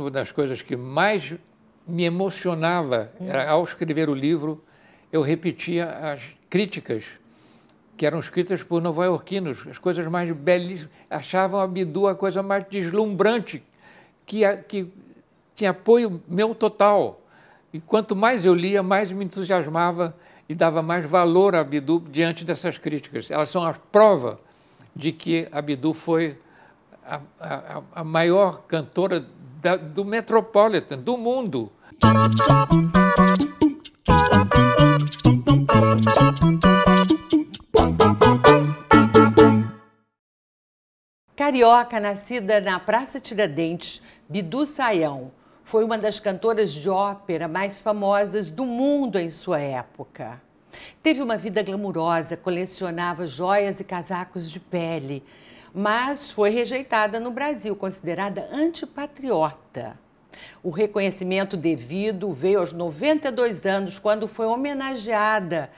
uma das coisas que mais me emocionava era, ao escrever o livro, eu repetia as críticas que eram escritas por novaiorquinos, as coisas mais belíssimas. Achavam a Bidu a coisa mais deslumbrante, que, que tinha apoio meu total. E quanto mais eu lia, mais me entusiasmava e dava mais valor a Bidu diante dessas críticas. Elas são a prova de que a Bidu foi a, a, a maior cantora da, do Metropolitan, do mundo. Carioca, nascida na Praça Tiradentes, Bidu Saião foi uma das cantoras de ópera mais famosas do mundo em sua época. Teve uma vida glamurosa, colecionava joias e casacos de pele mas foi rejeitada no Brasil, considerada antipatriota. O reconhecimento devido veio aos 92 anos, quando foi homenageada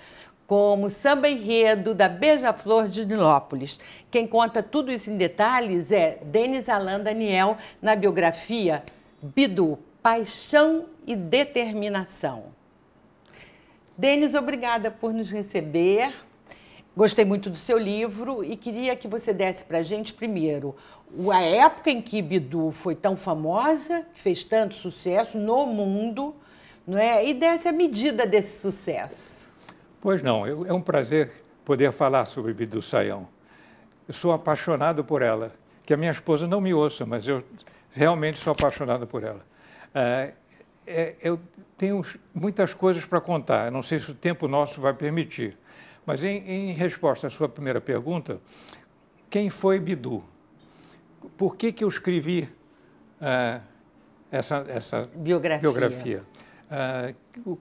como samba enredo da Beija-Flor de Nilópolis. Quem conta tudo isso em detalhes é Denis Alain Daniel, na biografia Bidu, Paixão e Determinação. Denis, obrigada por nos receber. Gostei muito do seu livro e queria que você desse para a gente, primeiro, a época em que Bidu foi tão famosa, que fez tanto sucesso no mundo, não é? e desse a medida desse sucesso. Pois não, eu, é um prazer poder falar sobre Bidu Sayão. Eu sou apaixonado por ela, que a minha esposa não me ouça, mas eu realmente sou apaixonado por ela. É, é, eu tenho muitas coisas para contar, não sei se o tempo nosso vai permitir mas em, em resposta à sua primeira pergunta, quem foi Bidu? Por que, que eu escrevi uh, essa, essa biografia? biografia? Uh,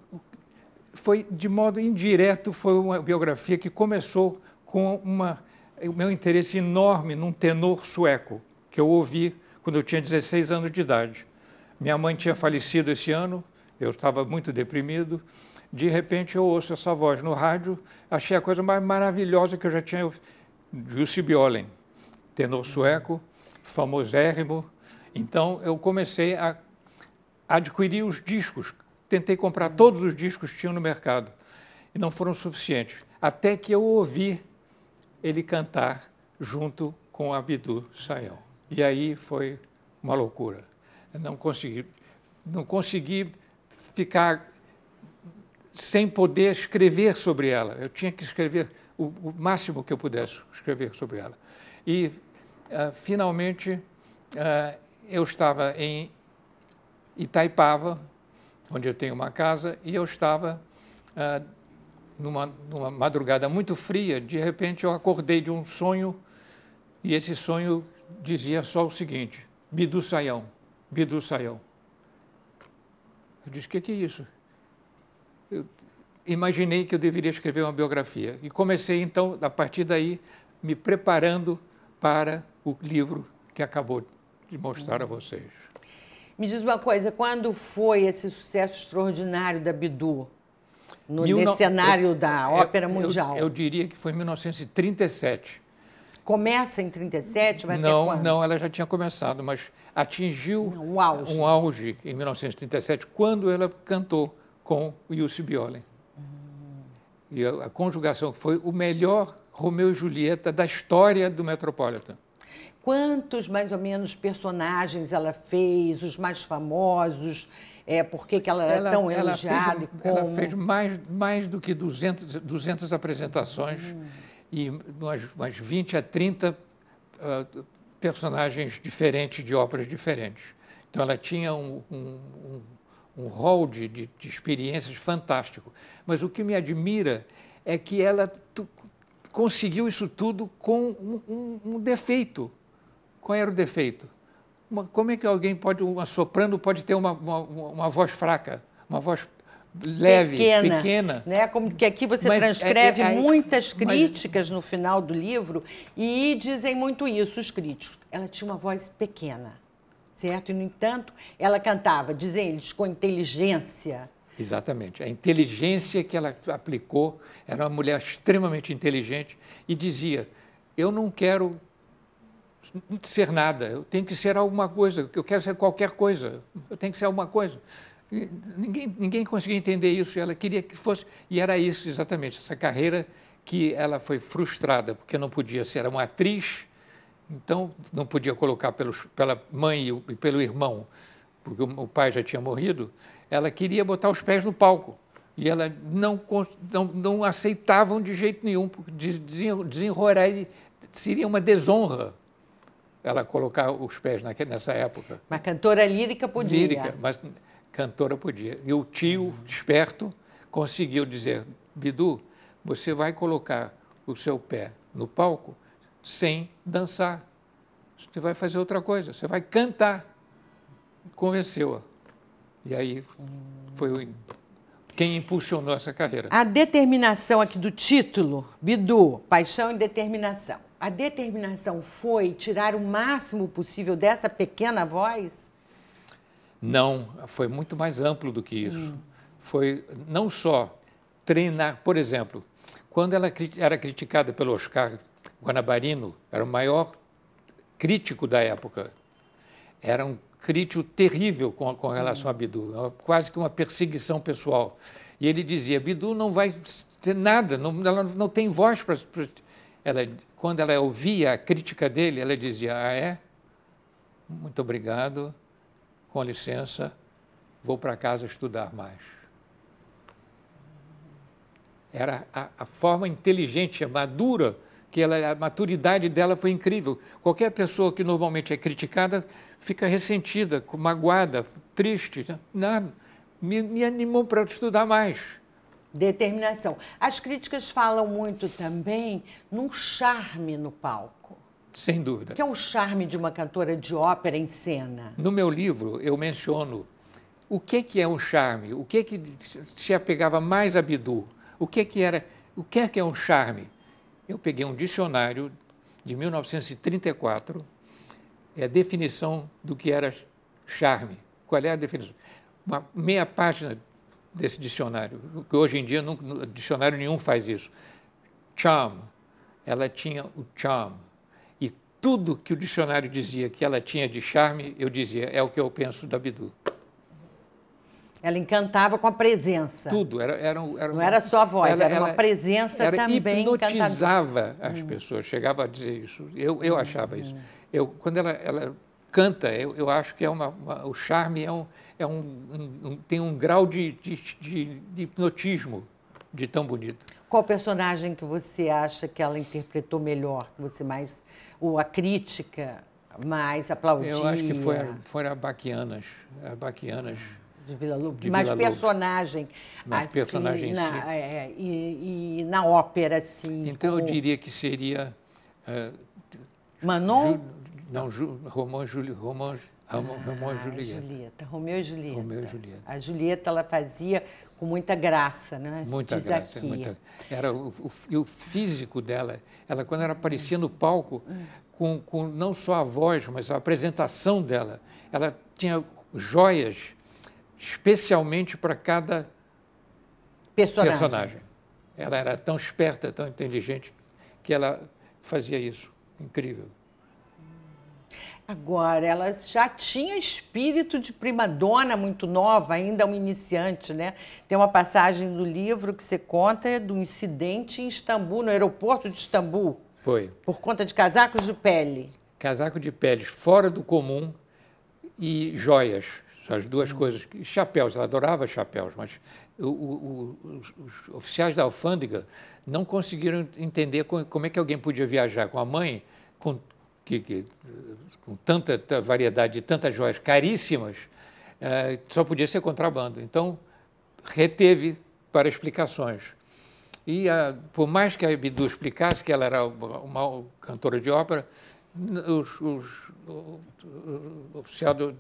foi de modo indireto, foi uma biografia que começou com uma, o meu interesse enorme num tenor sueco que eu ouvi quando eu tinha 16 anos de idade. Minha mãe tinha falecido esse ano, eu estava muito deprimido de repente eu ouço essa voz no rádio, achei a coisa mais maravilhosa que eu já tinha Jussi Björling, tenor sueco, famosérrimo. Então eu comecei a adquirir os discos, tentei comprar todos os discos que tinham no mercado e não foram suficientes, até que eu ouvi ele cantar junto com Abdu Sayão. E aí foi uma loucura. Eu não consegui, não consegui ficar sem poder escrever sobre ela. Eu tinha que escrever o, o máximo que eu pudesse escrever sobre ela. E, uh, finalmente, uh, eu estava em Itaipava, onde eu tenho uma casa, e eu estava uh, numa, numa madrugada muito fria. De repente, eu acordei de um sonho, e esse sonho dizia só o seguinte: Bidu Saião, Bidu Saião. Eu disse: o que, que é isso? imaginei que eu deveria escrever uma biografia. E comecei, então, a partir daí, me preparando para o livro que acabou de mostrar a vocês. Me diz uma coisa, quando foi esse sucesso extraordinário da Bidu? No, Mil, nesse cenário eu, da é, é, ópera eu, mundial. Eu, eu, diria que foi em 1937. Começa em 37, vai não, até quando? Não, ela já tinha começado, mas atingiu não, um, auge. um auge em 1937, quando ela cantou com o Yussi Biolen. E a, a conjugação foi o melhor Romeu e Julieta da história do Metropolitan. Quantos, mais ou menos, personagens ela fez, os mais famosos? É, por que ela, ela é tão ela elogiada fez, e como? Ela fez mais, mais do que 200, 200 apresentações hum. e umas, umas 20 a 30 uh, ah, personagens diferentes de óperas diferentes. Então, ela tinha um, um, um um hall de, de, de experiências fantástico. Mas o que me admira é que ela conseguiu isso tudo com um, um, um, defeito. Qual era o defeito? Uma, como é que alguém pode, uma soprano pode ter uma, uma, uma voz fraca, uma voz leve, pequena, pequena. Né? Como que aqui você mas, é transcreve é, é, é, muitas críticas mas... no final do livro e dizem muito isso os críticos. Ela tinha uma voz pequena certo? E, no entanto, ela cantava, dizem eles, com inteligência. Exatamente. A inteligência que ela aplicou, era uma mulher extremamente inteligente e dizia: Eu não quero ser nada, eu tenho que ser alguma coisa, eu quero ser qualquer coisa, eu tenho que ser alguma coisa. ninguém, ninguém conseguia entender isso, ela queria que fosse, e era isso exatamente, essa carreira que ela foi frustrada, porque não podia ser uma atriz, então, não podia colocar pelos, pela mãe e pelo irmão, porque o pai já tinha morrido. Ela queria botar os pés no palco. E ela não, não, não aceitavam de jeito nenhum, porque desenrolar seria uma desonra ela colocar os pés nessa época. Mas cantora lírica podia. Lírica, mas cantora podia. E o tio, uhum. esperto, conseguiu dizer: Bidu, você vai colocar o seu pé no palco sem dançar. Você vai fazer outra coisa, você vai cantar. Convenceu-a. E aí foi quem impulsionou essa carreira. A determinação aqui do título, Bidu, Paixão e Determinação. A determinação foi tirar o máximo possível dessa pequena voz? Não, foi muito mais amplo do que isso. Hum. Foi não só treinar, por exemplo, quando ela era criticada pelo Oscar Guanabarino era o maior crítico da época. Era um crítico terrível com, com relação uhum. a Bidu, é quase que uma perseguição pessoal. E ele dizia: Bidu não vai ter nada, não, ela não tem voz para. Ela, quando ela ouvia a crítica dele, ela dizia: Ah, é? Muito obrigado, com licença, vou para casa estudar mais. Era a, a forma inteligente, madura que ela, a maturidade dela foi incrível. Qualquer pessoa que normalmente é criticada fica ressentida, magoada, triste. Nada. Né? Me, me animou para estudar mais. Determinação. As críticas falam muito também num charme no palco. Sem dúvida. Que é o charme de uma cantora de ópera em cena. No meu livro, eu menciono o que, que é um charme, o que, que se apegava mais a Bidu, o que, que era, o que é, que é um charme eu peguei um dicionário de 1934, é a definição do que era charme. Qual é a definição? Uma meia página desse dicionário, que hoje em dia não, dicionário nenhum faz isso. Charm, ela tinha o charm. E tudo que o dicionário dizia que ela tinha de charme, eu dizia, é o que eu penso da Bidu. Ela encantava com a presença. Tudo. Era, era, era Não era só a voz, ela, era ela, uma presença ela também hipnotizava as hum. pessoas, chegava a dizer isso. Eu, eu hum, achava isso. Hum. Eu, quando ela, ela canta, eu, eu acho que é uma, uma o charme é um, é um, um, um tem um grau de, de, de, hipnotismo de tão bonito. Qual personagem que você acha que ela interpretou melhor, que você mais, ou a crítica mais aplaudia? Eu acho que foi, foi a Baquianas. A Baquianas de Vila Lobos, de mas Vila personagem, Lobos. assim, personagem na, si. É, é, e, e, na ópera, assim. Então como... eu diria que seria eh, Manon, Ju, não, Ju, Romão, Juli, Romão, Romão, ah, Julieta. Julieta, Romeu e Julieta. Romeu e Julieta. A Julieta ela fazia com muita graça, né? Muita Diz graça, muita... Era o, o, o, físico dela, ela quando ela aparecia no palco, hum. com, com não só a voz, mas a apresentação dela, ela tinha joias especialmente para cada personagem. personagem. Ela era tão esperta, tão inteligente, que ela fazia isso. Incrível. Agora, ela já tinha espírito de primadona muito nova, ainda um iniciante, né? Tem uma passagem do livro que você conta é do incidente em Istambul, no aeroporto de Istambul. Foi. Por conta de casacos de pele. Casaco de peles fora do comum e joias. São as duas hum. coisas. Chapéus, ela adorava chapéus, mas o, o, os oficiais da alfândega não conseguiram entender como é que alguém podia viajar com a mãe com, que, que, com tanta variedade de tantas joias caríssimas, eh, só podia ser contrabando. Então, reteve para explicações. E a, por mais que a Bidu explicasse que ela era uma, uma cantora de ópera, os, os, o, o, oficial do,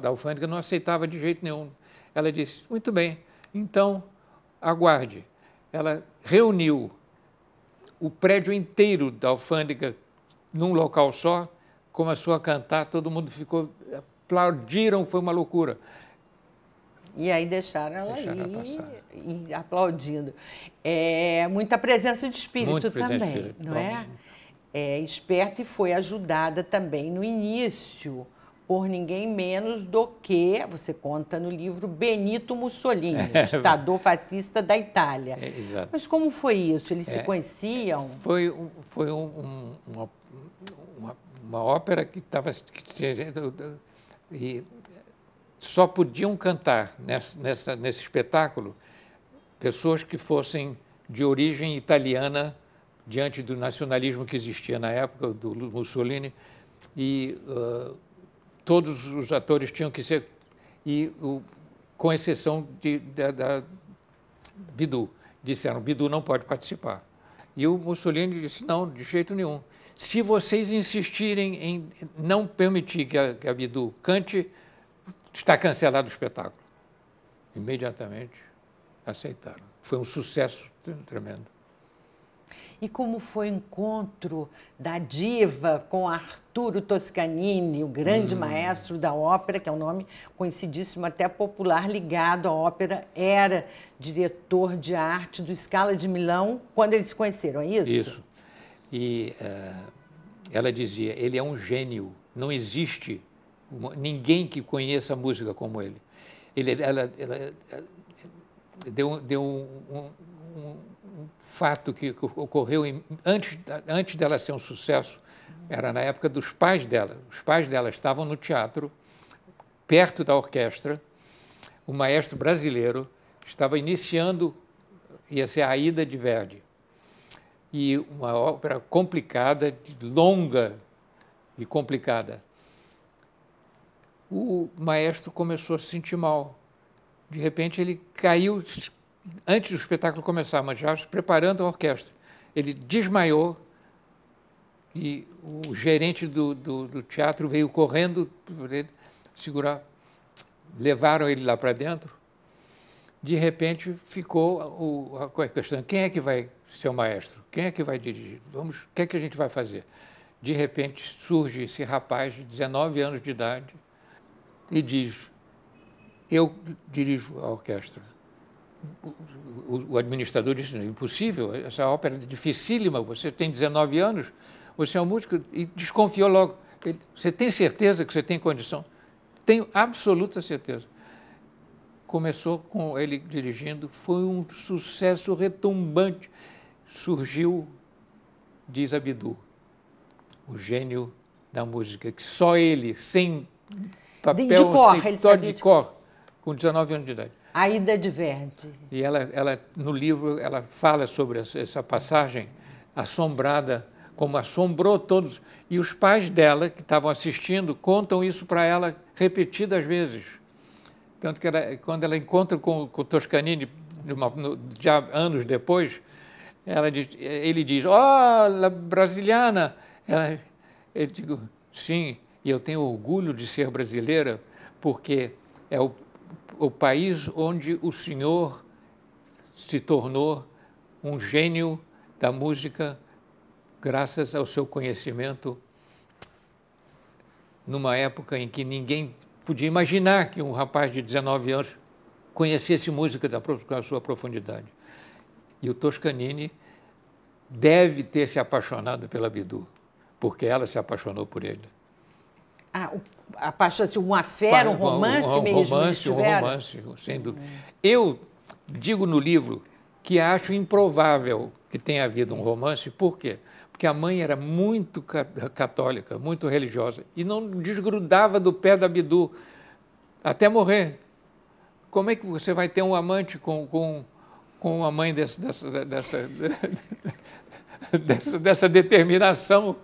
da alfândega não aceitava de jeito nenhum. Ela disse: Muito bem, então aguarde. Ela reuniu o prédio inteiro da alfândega num local só, começou a cantar, todo mundo ficou, aplaudiram, foi uma loucura. E aí deixaram ela deixaram ir, e aplaudindo. É, muita presença de espírito Muito também, de espírito, não é? é, esperta e foi ajudada também no início por ninguém menos do que, você conta no livro, Benito Mussolini, é. ditador fascista da Itália. É, Mas como foi isso? Eles é, se conheciam? Foi, foi um, um, uma, uma, uma, ópera que estava. E só podiam cantar nessa, nessa, nesse espetáculo pessoas que fossem de origem italiana diante do nacionalismo que existia na época do Mussolini e uh, todos os atores tinham que ser e o, com exceção de, da, da Bidu disseram Bidu não pode participar e o Mussolini disse não de jeito nenhum se vocês insistirem em não permitir que a, que a Bidu cante está cancelado o espetáculo imediatamente aceitaram foi um sucesso tremendo e como foi o encontro da diva com Arturo Toscanini, o grande hum. maestro da ópera, que é um nome conhecidíssimo, até popular, ligado à ópera, era diretor de arte do Scala de Milão, quando eles se conheceram, é isso? Isso. E uh, ela dizia: ele é um gênio, não existe uma, ninguém que conheça a música como ele. ele ela, ela, ela eh, deu, deu um, um, um fato que ocorreu em, antes, antes dela ser um sucesso, era na época dos pais dela. Os pais dela estavam no teatro, perto da orquestra. O maestro brasileiro estava iniciando, ia ser a Ida de Verdi. E uma ópera complicada, longa e complicada. O maestro começou a se sentir mal. De repente ele caiu, antes do espetáculo começar, já preparando a orquestra. Ele desmaiou e o gerente do, do, do teatro veio correndo ele segurar. Levaram ele lá para dentro. De repente ficou o, a questão: quem é que vai ser o maestro? Quem é que vai dirigir? Vamos, o que é que a gente vai fazer? De repente surge esse rapaz de 19 anos de idade e diz: Eu dirijo a orquestra o, o administrador disse, é impossível, essa ópera é dificílima, você tem 19 anos, você é um músico, e desconfiou logo. Ele, você tem certeza que você tem condição? Tenho absoluta certeza. Começou com ele dirigindo, foi um sucesso retumbante. Surgiu, diz Abidu, o gênio da música, que só ele, sem papel, de, de cor, ele de cor, com 19 anos de idade. A Ida de Verde. E ela, ela no livro, ela fala sobre essa passagem assombrada, como assombrou todos. E os pais dela, que estavam assistindo, contam isso para ela repetidas vezes. Tanto que ela, quando ela encontra com, com Toscanini, no, já anos depois, ela diz, ele diz, oh, brasiliana. Ela, eu digo, sim, e eu tenho orgulho de ser brasileira, porque é o o país onde o senhor se tornou um gênio da música graças ao seu conhecimento numa época em que ninguém podia imaginar que um rapaz de 19 anos conhecesse música da sua profundidade. E o Toscanini deve ter se apaixonado pela Bidu, porque ela se apaixonou por ele a a paixão, uma fera, um romance um, um, mesmo? Romance, um romance, sem dúvida. Eu digo no livro que acho improvável que tenha havido um romance, por quê? Porque a mãe era muito católica, muito religiosa, e não desgrudava do pé da Bidu até morrer. Como é que você vai ter um amante com, com, com a mãe dessa, dessa, dessa, dessa determinação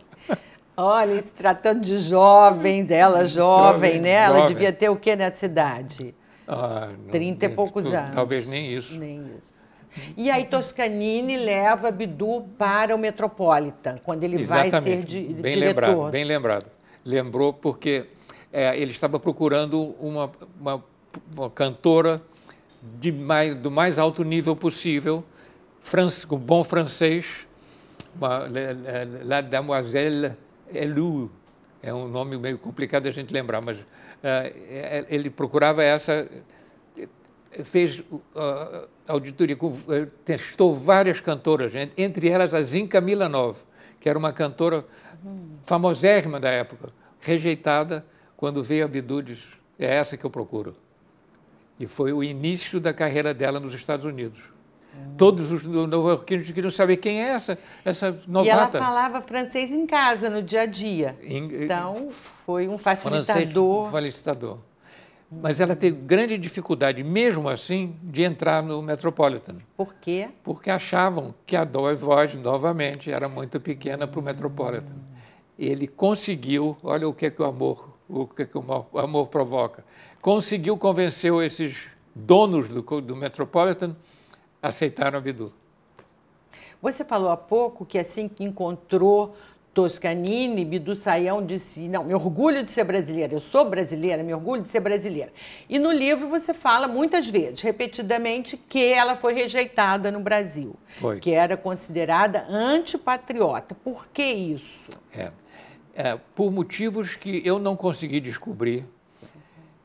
Olha, se tratando de jovens, ela jovem, jovem né? Ela jovem. devia ter o que na cidade? Ah, Trinta e poucos anos. Talvez nem isso. Nem isso. E aí Toscanini leva Bidu para o Metropolitan, quando ele Exatamente. vai ser de bem diretor. Lembrado, bem lembrado. Lembrou porque é, ele estava procurando uma, uma, uma cantora mais, do mais alto nível possível, com bom francês, uma, é, é, la, Demoiselle Elu, é, é um nome meio complicado a gente lembrar, mas uh, ele procurava essa, fez uh, auditoria, eh, testou várias cantoras, entre elas a Zinca Milanov, que era uma cantora famosérrima da época, rejeitada quando veio a Bidudes. É essa que eu procuro. E foi o início da carreira dela nos Estados Unidos. Todos os nova-iorquinos queriam saber quem é essa, essa novata. E ela falava francês em casa, no dia a dia. Eh, então, foi um facilitador. um facilitador. Mas ela teve grande dificuldade, mesmo assim, de entrar no Metropolitan. Por quê? Porque achavam que a voz, novamente, era muito pequena para o Metropolitan. Ele conseguiu, olha o que, é que o amor, o que, é que o amor provoca, conseguiu convencer esses donos do, do Metropolitan aceitaram a Bidu. Você falou há pouco que assim que encontrou Toscanini, Bidu Saião disse, não, me orgulho de ser brasileira, eu sou brasileira, me orgulho de ser brasileira. E no livro você fala muitas vezes, repetidamente, que ela foi rejeitada no Brasil. Foi. Que era considerada antipatriota. Por que isso? É, é, por motivos que eu não consegui descobrir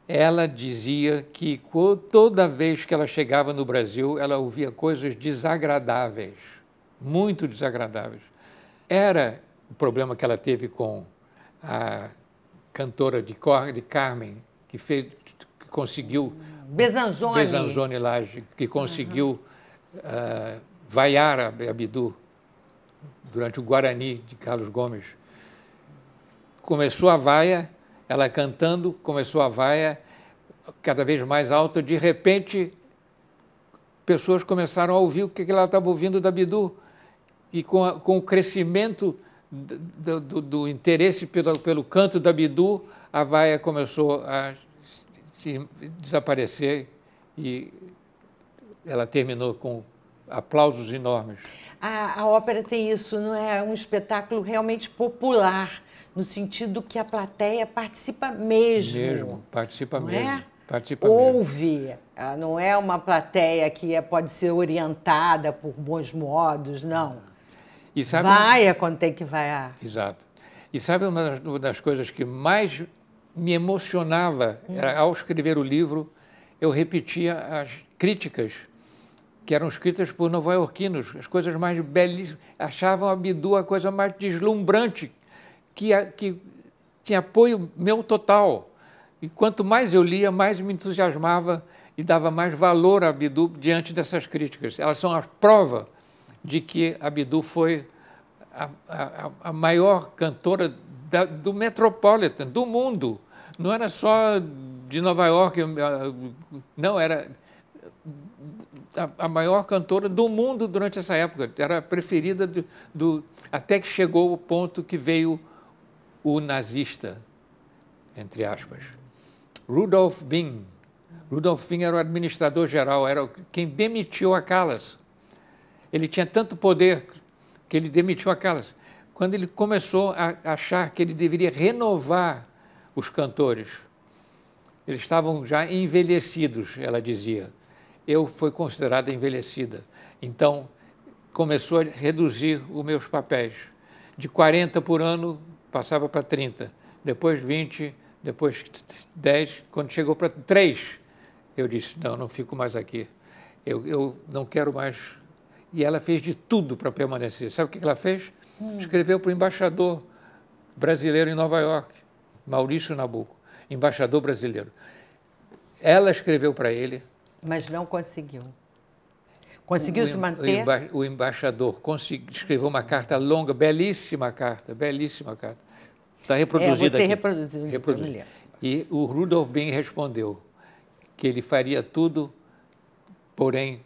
ela dizia que toda vez que ela chegava no Brasil, ela ouvia coisas desagradáveis, muito desagradáveis. Era o problema que ela teve com a cantora de, Cor, de Carmen, que, fez, que conseguiu. Besanzoni. Besanzoni Lage, que conseguiu uhum. uh, vaiar a Abidu durante o Guarani de Carlos Gomes. Começou a vaia, ela cantando, começou a vaia cada vez mais alta. De repente, pessoas começaram a ouvir o que ela estava ouvindo da Bidu. E com, a, com o crescimento do, do, do, interesse pelo, pelo canto da Bidu, a vaia começou a se desaparecer e ela terminou com aplausos enormes. A, a, ópera tem isso, não é? é um espetáculo realmente popular no sentido que a plateia participa mesmo. Mesmo, participa não é? mesmo. É? Participa Ouve, mesmo. Ah, não é uma plateia que é, pode ser orientada por bons modos, não. E sabe, vai quando tem que vaiar. Exato. E sabe uma das, uma das coisas que mais me emocionava hum. era ao escrever o livro, eu repetia as críticas que eram escritas por novaiorquinos, as coisas mais belíssimas. Achavam a Bidu a coisa mais deslumbrante que, que tinha apoio meu total. E quanto mais eu lia, mais me entusiasmava e dava mais valor a Abidu diante dessas críticas. Elas são a prova de que Abidu foi a, a, a maior cantora da, do Metropolitan, do mundo. Não era só de Nova York, não, era a, a maior cantora do mundo durante essa época. Era a preferida do, do até que chegou o ponto que veio o nazista, entre aspas. Rudolf Bing. Rudolf Bing era o administrador geral, era quem demitiu a Callas. Ele tinha tanto poder que ele demitiu a Callas. Quando ele começou a achar que ele deveria renovar os cantores, eles estavam já envelhecidos, ela dizia. Eu fui considerada envelhecida. Então, começou a reduzir os meus papéis. De 40 por ano, passava para 30, depois 20, depois 10. Quando chegou para 3, eu disse: Não, não fico mais aqui. Eu, eu não quero mais. E ela fez de tudo para permanecer. Sabe o que ela fez? Hum. Escreveu para o embaixador brasileiro em Nova York, Maurício Nabuco, embaixador brasileiro. Ela escreveu para ele. Mas não conseguiu. Conseguiu o, se manter? O, embaixador consegui, escreveu uma carta longa, belíssima carta, belíssima carta. Está é, reproduzida é, você aqui. reproduziu. Então, reproduziu. E o Rudolf Bin respondeu que ele faria tudo, porém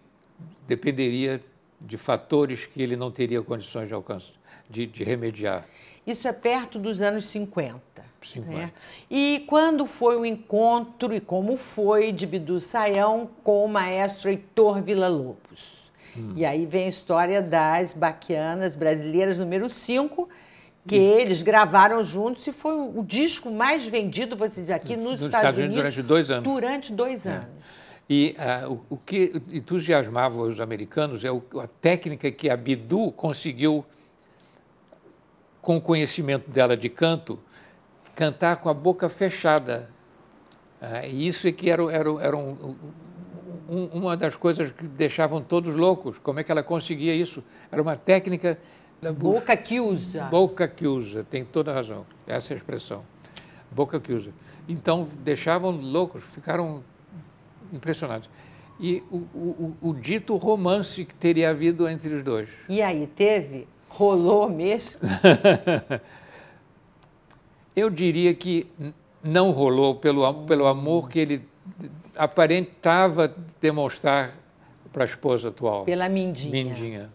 dependeria de fatores que ele não teria condições de alcançar, de, de remediar. Isso é perto dos anos 50. Cinco né? anos. E quando foi o encontro e como foi de Bidu Saião com o maestro Heitor Vila lobos Hum. E aí vem a história das Baquianas Brasileiras número 5, que hum. eles gravaram juntos e foi o disco mais vendido, você diz aqui, nos, nos Estados, Estados Unidos, Unidos, durante dois anos. Durante dois é. anos. E uh, o, o, que entusiasmava os americanos é o, a técnica que a Bidu conseguiu, com o conhecimento dela de canto, cantar com a boca fechada. Ah, e isso é que era, era, era um, um, uma das coisas que deixavam todos loucos. Como é que ela conseguia isso? Era uma técnica. Boca que usa. Boca que usa, tem toda razão. Essa é a expressão. Boca que usa. Então, deixavam loucos, ficaram impressionados e o, o, o, dito romance que teria havido entre os dois. E aí, teve? Rolou mesmo? eu diria que não rolou pelo, pelo amor que ele aparentava demonstrar para a esposa atual. Pela Mindinha. Mindinha.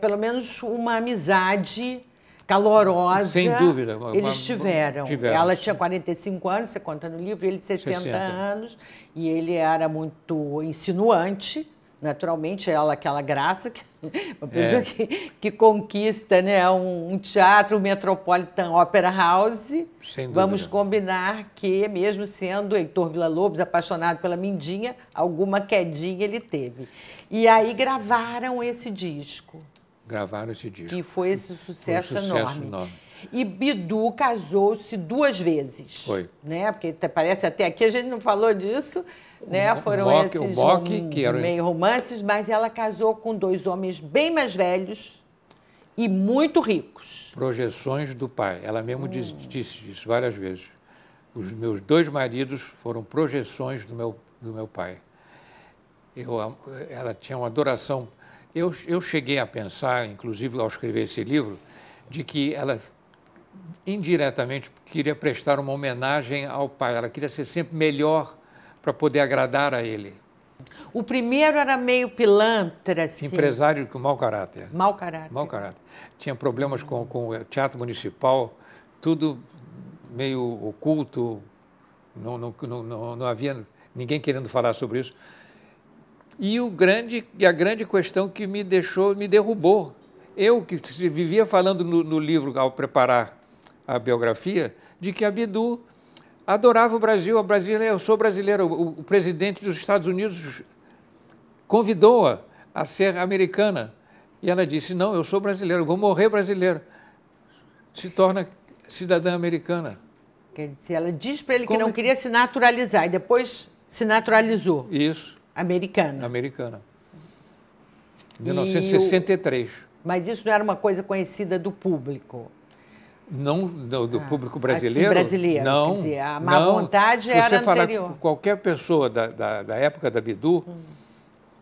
Pelo menos uma amizade calorosa. Sem dúvida. Uma, eles tiveram. tiveram. Ela tinha 45 anos, você conta no livro, ele 60, 60, anos, e ele era muito insinuante, naturalmente é ela aquela graça que uma pessoa é. que, que, conquista né um, um, teatro um Metropolitan Opera House vamos combinar que mesmo sendo Heitor Villa-Lobos apaixonado pela Mindinha alguma quedinha ele teve e aí gravaram esse disco gravaram esse disco que foi esse sucesso, foi um sucesso enorme. enorme. E Bidu casou-se duas vezes. Foi. Né? Porque parece até aqui a gente não falou disso, né? O Foram Boc, esses Boc, um, que era... meio romances, mas ela casou com dois homens bem mais velhos e muito ricos. Projeções do pai. Ela mesmo hum. disse, disse isso várias vezes. Os meus dois maridos foram projeções do meu, do meu pai. Eu, ela tinha uma adoração. Eu, eu cheguei a pensar, inclusive ao escrever esse livro, de que ela indiretamente queria prestar uma homenagem ao pai. Ela queria ser sempre melhor para poder agradar a ele. O primeiro era meio pilantra, assim. Empresário com mau caráter. Mau caráter. Mau caráter. Tinha problemas com, com o teatro municipal, tudo meio oculto, não, não, não, não havia ninguém querendo falar sobre isso. E, o grande, e a grande questão que me deixou, me derrubou. Eu que vivia falando no, no livro ao preparar a biografia, de que Bidu adorava o Brasil, a brasileira, eu sou brasileira, o, o presidente dos Estados Unidos convidou-a a ser americana. E ela disse: Não, eu sou brasileira, vou morrer brasileira. Se torna cidadã americana. Quer dizer, ela diz para ele Como que não é? queria se naturalizar e depois se naturalizou. Isso. Americana. Americana. 1963. O... Mas isso não era uma coisa conhecida do público. Não, não do ah, público ah, brasileiro. Assim, brasileiro. Não. Dizer, a má não, vontade era anterior. Se você falar com qualquer pessoa da, da, da época da Bidu, hum.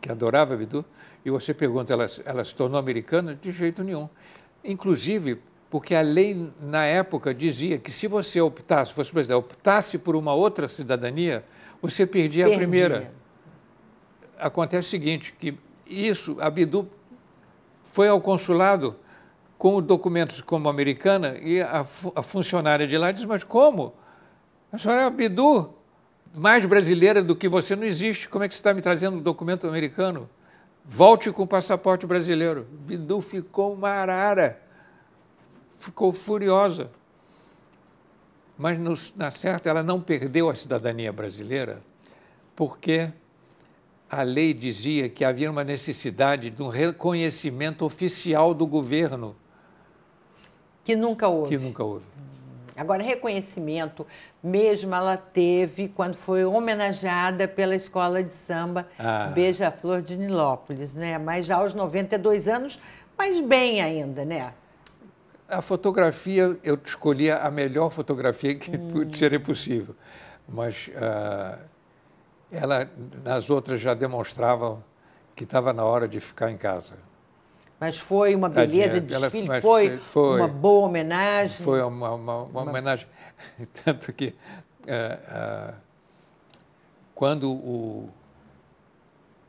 que adorava a Bidu, e você pergunta, ela, ela se tornou americana? De jeito nenhum. Inclusive, porque a lei na época dizia que se você optasse, fosse presidente optasse por uma outra cidadania, você perdia, perdia. a primeira. Acontece o seguinte, que isso, a Bidu foi ao consulado com documentos como americana, e a, a funcionária de lá diz, mas como? A senhora é a Bidu, mais brasileira do que você não existe, como é que você está me trazendo um documento americano? Volte com o passaporte brasileiro. Bidu ficou uma arara, ficou furiosa. Mas, no, na certa, ela não perdeu a cidadania brasileira, porque a lei dizia que havia uma necessidade de um reconhecimento oficial do governo que nunca houve. Que nunca houve. Agora, reconhecimento mesmo ela teve quando foi homenageada pela escola de samba ah. Beija-Flor de Nilópolis, né? Mas já aos 92 anos, mas bem ainda, né? A fotografia, eu escolhi a melhor fotografia que hum. seria possível. Mas uh, ela, nas outras, já demonstrava que estava na hora de ficar em casa. Mas foi uma beleza de desfile, ela, foi, foi, uma boa homenagem. Foi uma, uma, uma, uma... homenagem. Tanto que é, é, quando o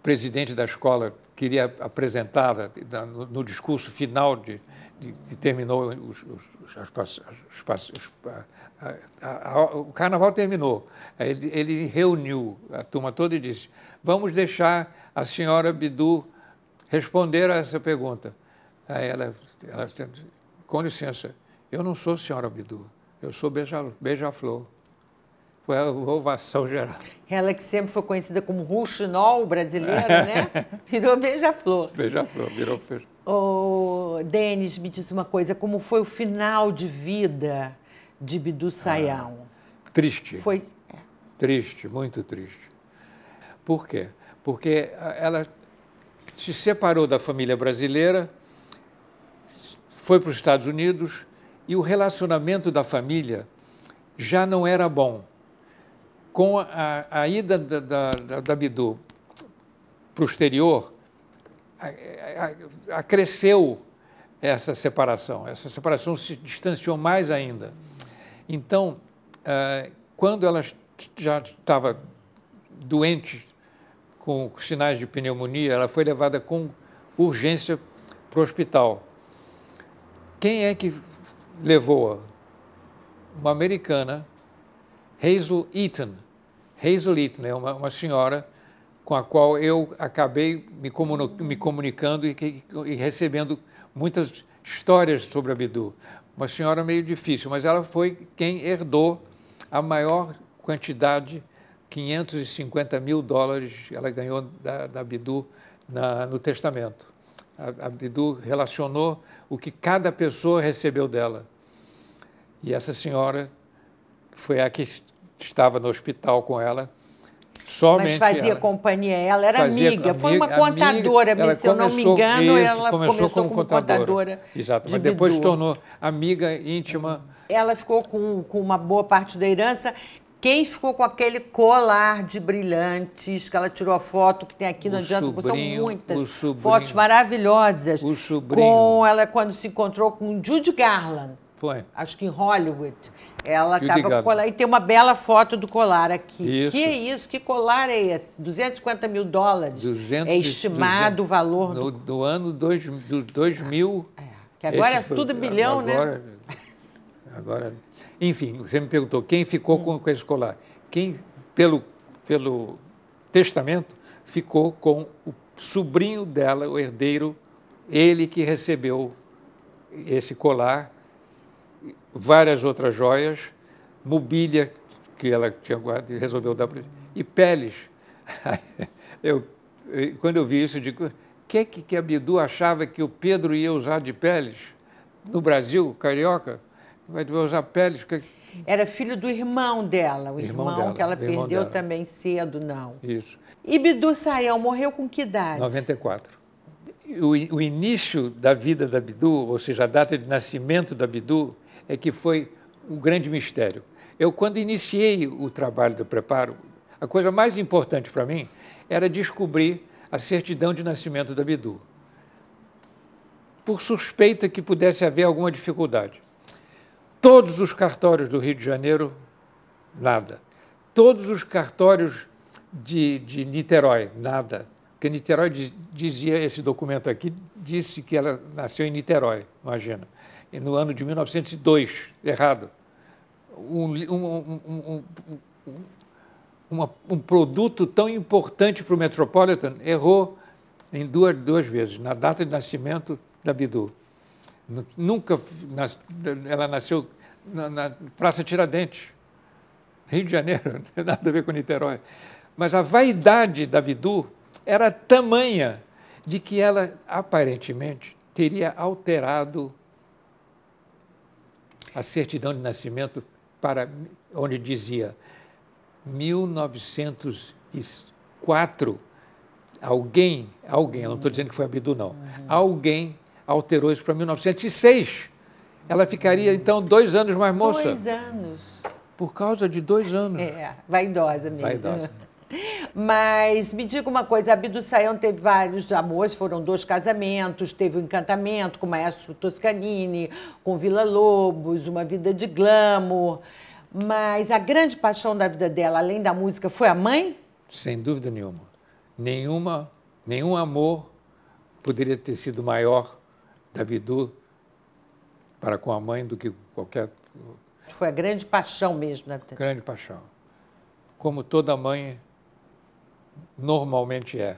presidente da escola queria apresentá-la no, no, discurso final de, de, de terminou os, os, a, a, a, o carnaval terminou. Ele, ele reuniu a turma toda e disse: vamos deixar a senhora Bidu responder a essa pergunta. Aí ela, ela com licença, eu não sou senhora Bidu, eu sou beija-flor. Beija foi a ovação geral. Ela que sempre foi conhecida como Ruxinol brasileiro, né? Virou beija-flor. Beija-flor, virou beija-flor. Oh, Denis, me diz uma coisa, como foi o final de vida de Bidu Sayão? Ah, triste. Foi? É. Triste, muito triste. Por quê? Porque ah, ela se separou da família brasileira, foi para os Estados Unidos e o relacionamento da família já não era bom. Com a, a ida da, da, da, da Bidu para o exterior, acresceu essa separação. Essa separação se distanciou mais ainda. Então, eh, quando ela já estava doente com sinais de pneumonia, ela foi levada com urgência para o hospital. Quem é que levou-a? Uma americana, Hazel Eaton. Hazel Eaton é uma, uma senhora com a qual eu acabei me, comuni me comunicando e, que, e, recebendo muitas histórias sobre a Bidu. Uma senhora meio difícil, mas ela foi quem herdou a maior quantidade de 550 mil dólares ela ganhou da, da Bidu na, no testamento. A, a Bidu relacionou o que cada pessoa recebeu dela. E essa senhora foi a que estava no hospital com ela. Somente Mas fazia ela. companhia, ela era amiga, amiga, foi uma contadora, amiga, se eu não me engano, isso, ela começou, começou como, como, contadora. contadora Exato, de mas depois se tornou amiga íntima. Ela ficou com, com uma boa parte da herança quem ficou com aquele colar de brilhantes, que ela tirou a foto, que tem aqui, não o adianta, sobrinho, são muitas sobrinho, fotos maravilhosas. O sobrinho. Com ela quando se encontrou com Judy Garland. Foi. Acho que em Hollywood. Ela estava com colar. E tem uma bela foto do colar aqui. Isso. Que é isso? Que colar é esse? 250 mil dólares. 200, é estimado 200, o valor. No, do, do ano 2000. Do, é, que agora é tudo foi, bilhão, agora, né? Agora. Enfim, você me perguntou quem ficou hum. com, o colar escolar. Quem, pelo, pelo testamento, ficou com o sobrinho dela, o herdeiro, ele que recebeu esse colar, várias outras joias, mobília que ela tinha guardado e resolveu dar para ele e peles. Eu, quando eu vi isso, eu digo, o que, que a Bidu achava que o Pedro ia usar de peles no Brasil, carioca? vai usar peles. Que... Era filho do irmão dela, o irmão, irmão dela, que ela perdeu dela. também cedo, não. Isso. E Bidu Sayel morreu com que idade? 94. O, o início da vida da Bidu, ou seja, a data de nascimento da Bidu, é que foi um grande mistério. Eu, quando iniciei o trabalho do preparo, a coisa mais importante para mim era descobrir a certidão de nascimento da Bidu, por suspeita que pudesse haver alguma dificuldade. Todos os cartórios do Rio de Janeiro, nada. Todos os cartórios de, de Niterói, nada. Porque Niterói dizia, esse documento aqui, disse que ela nasceu em Niterói, imagina. E no ano de 1902, errado. Um, um, um, uma, um produto tão importante para o Metropolitan errou em duas, duas vezes, na data de nascimento da Bidu. Nunca, nas, ela nasceu na, na Praça Tiradentes, Rio de Janeiro, não tem nada a ver com Niterói. Mas a vaidade da Bidu era tamanha de que ela, aparentemente, teria alterado a certidão de nascimento para onde dizia 1904 alguém, alguém, eu não estou dizendo que foi a Bidu não, uhum. alguém alterou isso para 1906. Ela ficaria, então, dois anos mais moça? Dois anos. Por causa de dois anos. É, vaidosa mesmo. Vaidosa. Mas me diga uma coisa, Abdu Sayão teve vários amores, foram dois casamentos, teve o um encantamento com o maestro Toscanini, com Vila Lobos, uma vida de glamour. Mas a grande paixão da vida dela, além da música, foi a mãe? Sem dúvida nenhuma. Nenhuma, nenhum amor poderia ter sido maior da Bidu para com a mãe do que qualquer. Foi a grande paixão mesmo, né? Grande paixão. Como toda mãe normalmente é.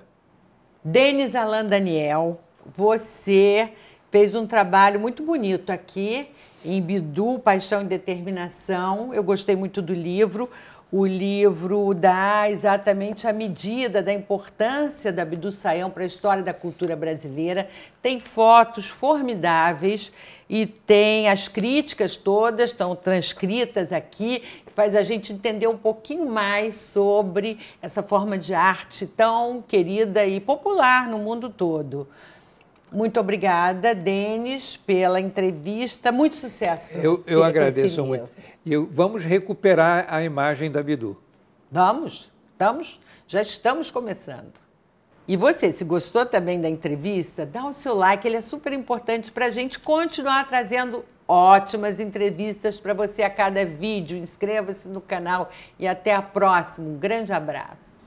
Denis Alan Daniel, você fez um trabalho muito bonito aqui em Bidu, Paixão e Determinação. Eu gostei muito do livro. O livro dá exatamente a medida da importância da Abdu Sayão para a história da cultura brasileira. Tem fotos formidáveis e tem as críticas todas, estão transcritas aqui, que faz a gente entender um pouquinho mais sobre essa forma de arte tão querida e popular no mundo todo. Muito obrigada, Denis, pela entrevista. Muito sucesso para eu, você. Eu agradeço muito eu, vamos recuperar a imagem da Bidu. Vamos, estamos, já estamos começando. E você, se gostou também da entrevista, dá o seu like, ele é super importante para a gente continuar trazendo ótimas entrevistas para você a cada vídeo. Inscreva-se no canal e até a próxima. Um grande abraço.